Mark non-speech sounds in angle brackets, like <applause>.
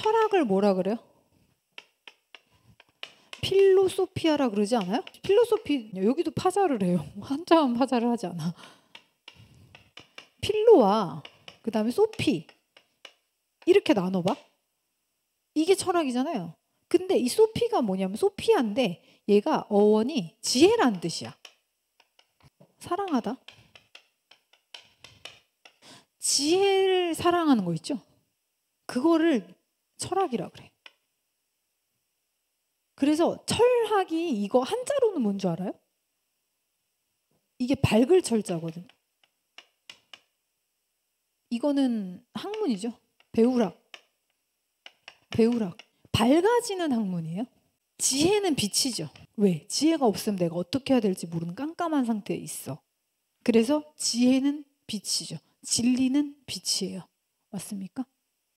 철학을 뭐라 그래요? 필로소피아라 그러지 않아요? 필로소피 여기도 파자를 해요. <laughs> 한자만 파자를 하지 않아. 필로와 그 다음에 소피 이렇게 나눠봐. 이게 철학이잖아요. 근데 이 소피가 뭐냐면 소피아인데 얘가 어원이 지혜란 뜻이야. 사랑하다. 지혜를 사랑하는 거 있죠? 그거를 철학이라 그래. 그래서 철학이 이거 한자로는 뭔 줄 알아요? 이게 밝을 철자거든. 이거는 학문이죠. 배우락. 배우락. 밝아지는 학문이에요. 지혜는 빛이죠. 왜? 지혜가 없으면 내가 어떻게 해야 될지 모르는 깜깜한 상태에 있어. 그래서 지혜는 빛이죠. 진리는 빛이에요. 맞습니까?